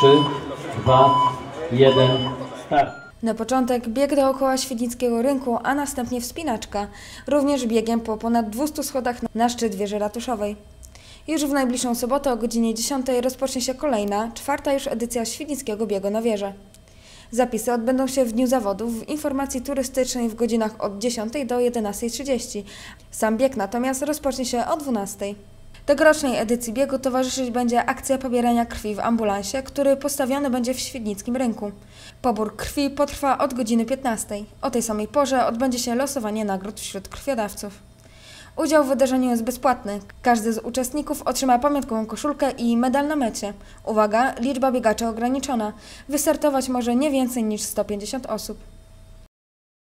3, 2, 1, start. Na początek bieg dookoła Świdnickiego Rynku, a następnie wspinaczka, również biegiem po ponad 200 schodach na szczyt wieży ratuszowej. Już w najbliższą sobotę o godzinie 10 rozpocznie się kolejna, czwarta już edycja Świdnickiego Biegu na Wieżę. Zapisy odbędą się w Dniu Zawodów w informacji turystycznej w godzinach od 10 do 11.30. Sam bieg natomiast rozpocznie się o 12. Tegorocznej edycji biegu towarzyszyć będzie akcja pobierania krwi w ambulansie, który postawiony będzie w Świdnickim Rynku. Pobór krwi potrwa od godziny 15. O tej samej porze odbędzie się losowanie nagród wśród krwiodawców. Udział w wydarzeniu jest bezpłatny. Każdy z uczestników otrzyma pamiątkową koszulkę i medal na mecie. Uwaga, liczba biegaczy ograniczona. Wystartować może nie więcej niż 150 osób.